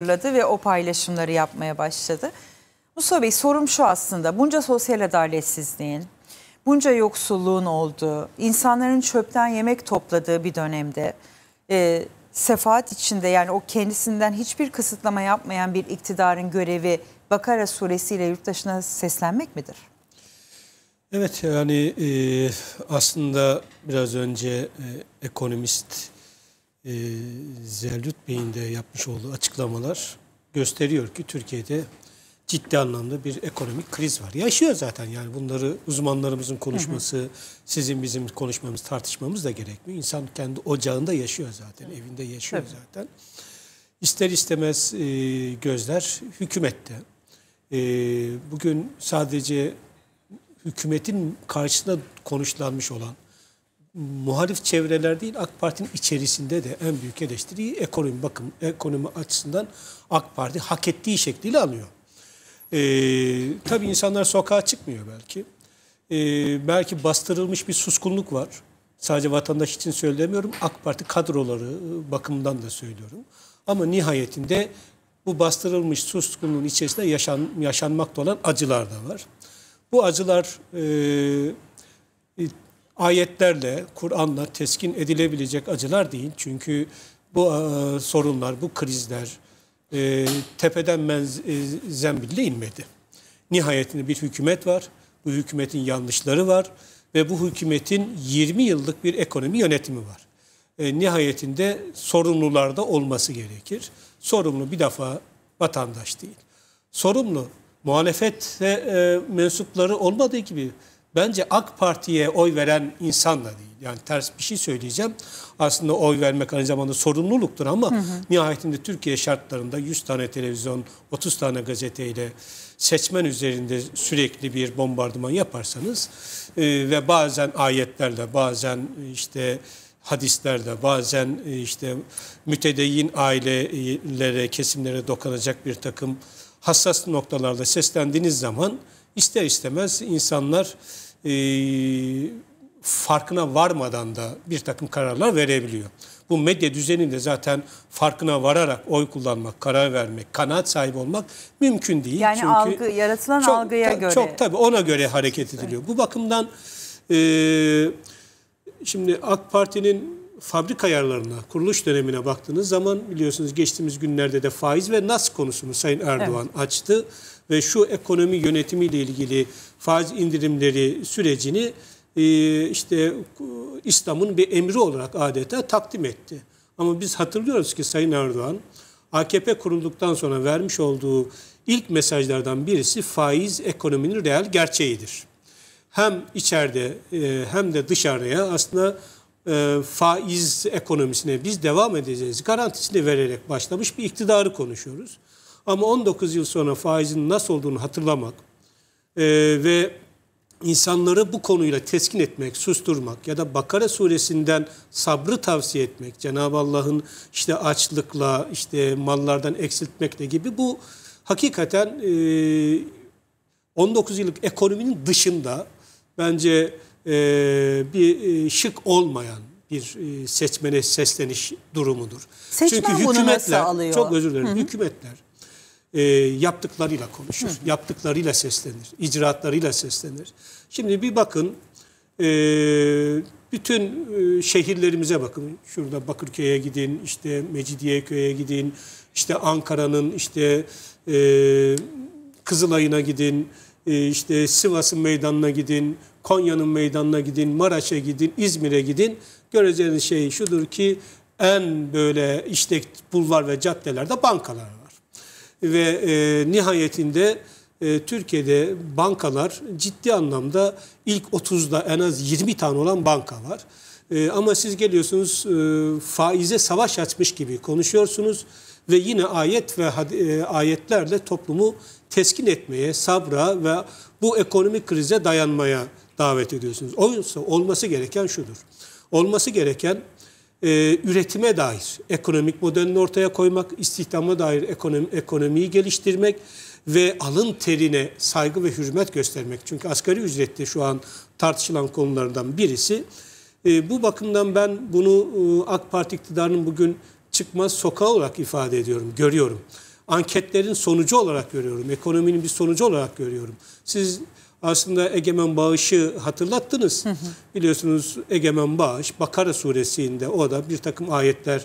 hazırladı ve o paylaşımları yapmaya başladı. Mustafa Bey sorum şu aslında bunca sosyal adaletsizliğin, bunca yoksulluğun olduğu, insanların çöpten yemek topladığı bir dönemde e, sefaat içinde yani o kendisinden hiçbir kısıtlama yapmayan bir iktidarın görevi Bakara suresiyle yurttaşına seslenmek midir? Evet yani e, aslında biraz önce e, ekonomist e, ee, Zerlüt Bey'in de yapmış olduğu açıklamalar gösteriyor ki Türkiye'de ciddi anlamda bir ekonomik kriz var. Yaşıyor zaten yani bunları uzmanlarımızın konuşması, hı hı. sizin bizim konuşmamız, tartışmamız da gerekmiyor. İnsan kendi ocağında yaşıyor zaten, hı. evinde yaşıyor Tabii. zaten. İster istemez e, gözler hükümette. E, bugün sadece hükümetin karşısında konuşlanmış olan muhalif çevreler değil AK Parti'nin içerisinde de en büyük eleştiriyi ekonomi bakım ekonomi açısından AK Parti hak ettiği şekliyle alıyor. Ee, tabii insanlar sokağa çıkmıyor belki. Ee, belki bastırılmış bir suskunluk var. Sadece vatandaş için söylemiyorum. AK Parti kadroları e, bakımından da söylüyorum. Ama nihayetinde bu bastırılmış suskunluğun içerisinde yaşan, yaşanmakta olan acılar da var. Bu acılar e, e ayetlerle, Kur'an'la teskin edilebilecek acılar değil. Çünkü bu e, sorunlar, bu krizler e, tepeden menz, e, zembille inmedi. Nihayetinde bir hükümet var. Bu hükümetin yanlışları var ve bu hükümetin 20 yıllık bir ekonomi yönetimi var. E, nihayetinde sorumlularda olması gerekir. Sorumlu bir defa vatandaş değil. Sorumlu muhalefete e, mensupları olmadığı gibi bence AK Parti'ye oy veren insanla değil. Yani ters bir şey söyleyeceğim. Aslında oy vermek aynı zamanda sorumluluktur ama hı hı. nihayetinde Türkiye şartlarında 100 tane televizyon, 30 tane gazeteyle seçmen üzerinde sürekli bir bombardıman yaparsanız e, ve bazen ayetlerle, bazen e, işte hadislerde bazen e, işte mütedeyyin ailelere, kesimlere dokunacak bir takım hassas noktalarda seslendiğiniz zaman ister istemez insanlar e, farkına varmadan da bir takım kararlar verebiliyor. Bu medya düzeninde zaten farkına vararak oy kullanmak, karar vermek, kanaat sahibi olmak mümkün değil. Yani Çünkü algı, yaratılan çok, algıya ta, göre. Çok tabii ona göre hareket ediliyor. Bu bakımdan e, şimdi AK Parti'nin fabrika ayarlarına, kuruluş dönemine baktığınız zaman biliyorsunuz geçtiğimiz günlerde de faiz ve nas konusunu Sayın Erdoğan evet. açtı ve şu ekonomi yönetimiyle ilgili faiz indirimleri sürecini e, işte e, İslam'ın bir emri olarak adeta takdim etti. Ama biz hatırlıyoruz ki Sayın Erdoğan AKP kurulduktan sonra vermiş olduğu ilk mesajlardan birisi faiz ekonominin reel gerçeğidir. Hem içeride e, hem de dışarıya aslında faiz ekonomisine biz devam edeceğiz garantisini vererek başlamış bir iktidarı konuşuyoruz. Ama 19 yıl sonra faizin nasıl olduğunu hatırlamak e, ve insanları bu konuyla teskin etmek, susturmak ya da Bakara suresinden sabrı tavsiye etmek, Cenab-ı Allah'ın işte açlıkla, işte mallardan eksiltmekle gibi bu hakikaten e, 19 yıllık ekonominin dışında bence e, bir e, şık olmayan bir e, seçmene sesleniş durumudur. Seçmen Çünkü hükümetler, bunu nasıl alıyor? Çok özür dilerim. Hı hı. Hükümetler e, yaptıklarıyla konuşur. Hı hı. Yaptıklarıyla seslenir. icraatlarıyla seslenir. Şimdi bir bakın e, bütün e, şehirlerimize bakın. Şurada Bakırköy'e gidin, işte Mecidiyeköy'e gidin, işte Ankara'nın işte e, Kızılay'ına gidin, e, işte Sivas'ın meydanına gidin, Konya'nın meydanına gidin, Maraş'a gidin, İzmir'e gidin. Göreceğiniz şey şudur ki en böyle işte bulvar ve caddelerde bankalar ve e, nihayetinde e, Türkiye'de bankalar ciddi anlamda ilk 30'da en az 20 tane olan banka var. E, ama siz geliyorsunuz e, faize savaş açmış gibi konuşuyorsunuz ve yine ayet ve e, ayetlerle toplumu teskin etmeye, sabra ve bu ekonomik krize dayanmaya davet ediyorsunuz. Oysa olması gereken şudur. Olması gereken e, üretime dair ekonomik modelini ortaya koymak, istihdama dair ekonomi, ekonomiyi geliştirmek ve alın terine saygı ve hürmet göstermek. Çünkü asgari ücretli şu an tartışılan konulardan birisi. E, bu bakımdan ben bunu e, AK Parti iktidarının bugün çıkmaz sokağı olarak ifade ediyorum, görüyorum. Anketlerin sonucu olarak görüyorum, ekonominin bir sonucu olarak görüyorum. Siz aslında Egemen Bağış'ı hatırlattınız. Hı hı. Biliyorsunuz Egemen Bağış Bakara suresinde o da bir takım ayetler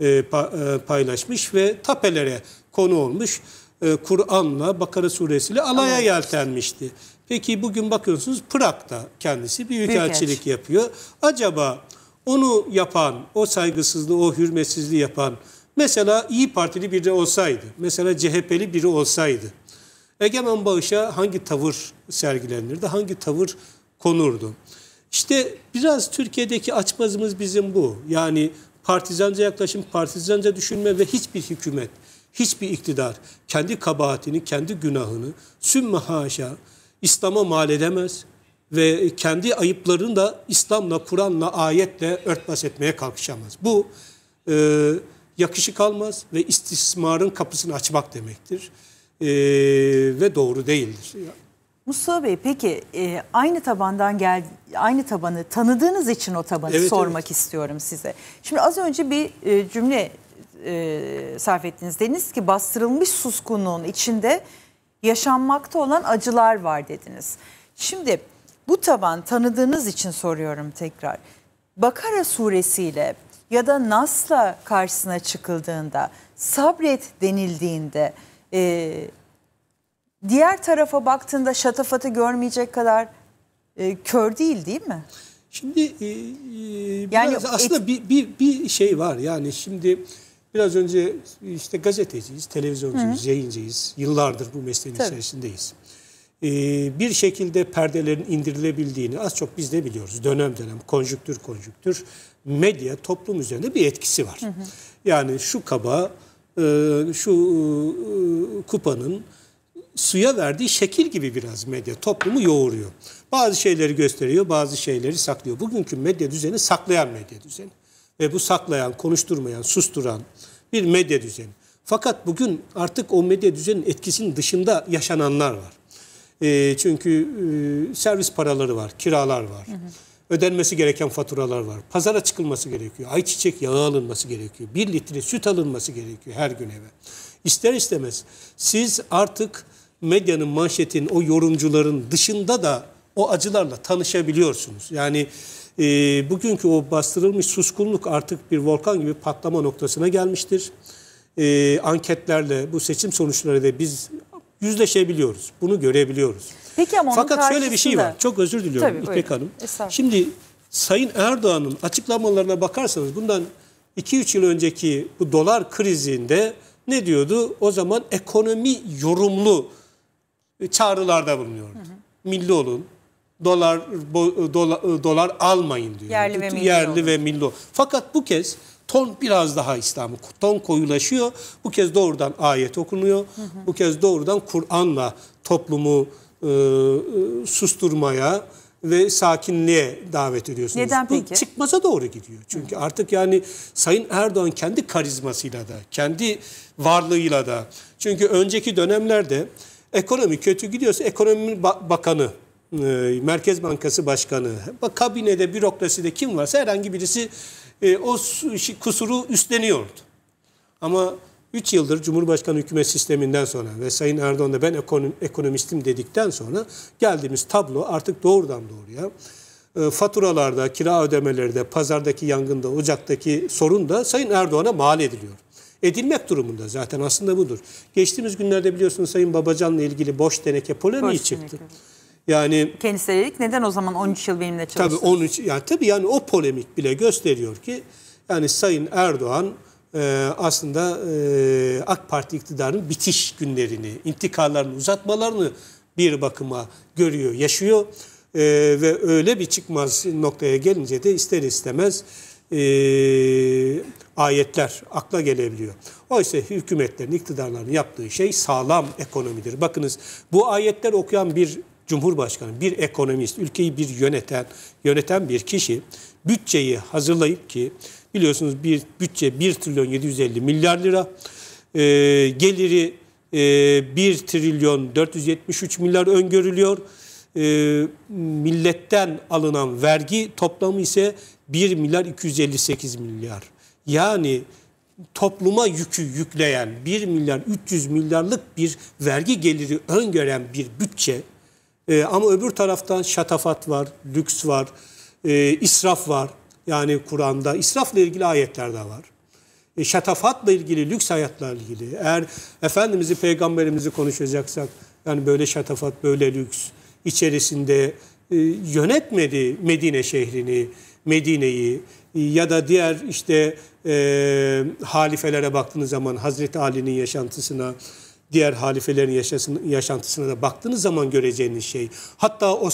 e, pa, e, paylaşmış ve tapelere konu olmuş. E, Kur'an'la Bakara suresiyle alaya Ama... yeltenmişti. Peki bugün bakıyorsunuz Prag'da kendisi büyükelçilik Büyük yapıyor. Acaba onu yapan, o saygısızlığı, o hürmetsizliği yapan mesela İyi Partili biri olsaydı, mesela CHP'li biri olsaydı egemen bağışa hangi tavır sergilenirdi, hangi tavır konurdu? İşte biraz Türkiye'deki açmazımız bizim bu. Yani partizanca yaklaşım, partizanca düşünme ve hiçbir hükümet, hiçbir iktidar kendi kabahatini, kendi günahını sümme haşa İslam'a mal edemez ve kendi ayıplarını da İslam'la, Kur'an'la, ayetle örtbas etmeye kalkışamaz. Bu e, yakışık almaz ve istismarın kapısını açmak demektir e, ve doğru değildir. Musa Bey peki e, aynı tabandan gel aynı tabanı tanıdığınız için o tabanı evet, sormak evet. istiyorum size. Şimdi az önce bir e, cümle e, sarf ettiniz. Dediniz ki bastırılmış suskunluğun içinde yaşanmakta olan acılar var dediniz. Şimdi bu taban tanıdığınız için soruyorum tekrar. Bakara suresiyle ya da Nas'la karşısına çıkıldığında sabret denildiğinde e, diğer tarafa baktığında şatafatı görmeyecek kadar e, kör değil değil mi? Şimdi e, e yani aslında et... bir, bir, bir şey var yani şimdi biraz önce işte gazeteciyiz, televizyoncuyuz, Hı. yayıncıyız. Yıllardır bu mesleğin Tabii. içerisindeyiz. Ee, bir şekilde perdelerin indirilebildiğini az çok biz de biliyoruz. Dönem dönem, konjüktür konjüktür medya toplum üzerinde bir etkisi var. Hı hı. Yani şu kaba ee, şu e, e, kupanın suya verdiği şekil gibi biraz medya toplumu yoğuruyor. Bazı şeyleri gösteriyor, bazı şeyleri saklıyor. Bugünkü medya düzeni saklayan medya düzeni. Ve bu saklayan, konuşturmayan, susturan bir medya düzeni. Fakat bugün artık o medya düzenin etkisinin dışında yaşananlar var. E, çünkü e, servis paraları var, kiralar var. Hı hı ödenmesi gereken faturalar var. Pazara çıkılması gerekiyor. Ayçiçek yağı alınması gerekiyor. Bir litre süt alınması gerekiyor her gün eve. İster istemez siz artık medyanın, manşetin, o yorumcuların dışında da o acılarla tanışabiliyorsunuz. Yani e, bugünkü o bastırılmış suskunluk artık bir volkan gibi patlama noktasına gelmiştir. E, anketlerle bu seçim sonuçları da biz yüzleşebiliyoruz. Bunu görebiliyoruz. Peki ama onun Fakat karşısında... şöyle bir şey var. Çok özür diliyorum Tabii, İpek buyurun. Hanım. Şimdi Sayın Erdoğan'ın açıklamalarına bakarsanız bundan 2-3 yıl önceki bu dolar krizinde ne diyordu? O zaman ekonomi yorumlu çağrılarda bulunuyordu. Hı hı. Milli olun, dolar bo, dolar, dolar almayın diyor. Yerli ve milli. Yerli olur. ve milli. Fakat bu kez ton biraz daha İslam'ı ton koyulaşıyor. Bu kez doğrudan ayet okunuyor. Hı hı. Bu kez doğrudan Kur'an'la toplumu e, e, susturmaya ve sakinliğe davet ediyorsunuz. Neden peki? Bu çıkmaza doğru gidiyor. Çünkü Hı. artık yani Sayın Erdoğan kendi karizmasıyla da, kendi varlığıyla da. Çünkü önceki dönemlerde ekonomi kötü gidiyorsa ekonomi bakanı, e, Merkez Bankası Başkanı, kabinede, bürokraside kim varsa herhangi birisi o şey, kusuru üstleniyordu. Ama 3 yıldır Cumhurbaşkanı hükümet sisteminden sonra ve Sayın Erdoğan da ben ekonomistim dedikten sonra geldiğimiz tablo artık doğrudan doğruya e, faturalarda, kira ödemelerde, pazardaki yangında, ocaktaki sorun da Sayın Erdoğan'a mal ediliyor. Edilmek durumunda zaten aslında budur. Geçtiğimiz günlerde biliyorsunuz Sayın Babacan'la ilgili boş teneke polemiği boş çıktı. Teneke. Yani kendisi dedik neden o zaman 13 yıl benimle çalıştı? Tabii 13 yani tabii yani o polemik bile gösteriyor ki yani Sayın Erdoğan ee, aslında e, AK Parti iktidarının bitiş günlerini, intikarlarını, uzatmalarını bir bakıma görüyor, yaşıyor. Ee, ve öyle bir çıkmaz noktaya gelince de ister istemez e, ayetler akla gelebiliyor. Oysa hükümetlerin, iktidarların yaptığı şey sağlam ekonomidir. Bakınız bu ayetler okuyan bir Cumhurbaşkanı, bir ekonomist, ülkeyi bir yöneten, yöneten bir kişi bütçeyi hazırlayıp ki biliyorsunuz bir bütçe 1 trilyon 750 milyar lira, e, geliri e, 1 trilyon 473 milyar öngörülüyor. E, milletten alınan vergi toplamı ise 1 milyar 258 milyar. Yani topluma yükü yükleyen 1 milyar 300 milyarlık bir vergi geliri öngören bir bütçe e, ama öbür taraftan şatafat var, lüks var, e, israf var. Yani Kur'an'da israfla ilgili ayetler de var. E, şatafatla ilgili, lüks hayatla ilgili. Eğer Efendimiz'i, Peygamberimizi konuşacaksak, yani böyle şatafat, böyle lüks içerisinde e, yönetmedi Medine şehrini, Medine'yi e, ya da diğer işte e, halifelere baktığınız zaman Hazreti Ali'nin yaşantısına, diğer halifelerin yaşantısına da baktığınız zaman göreceğiniz şey. Hatta Osmanlı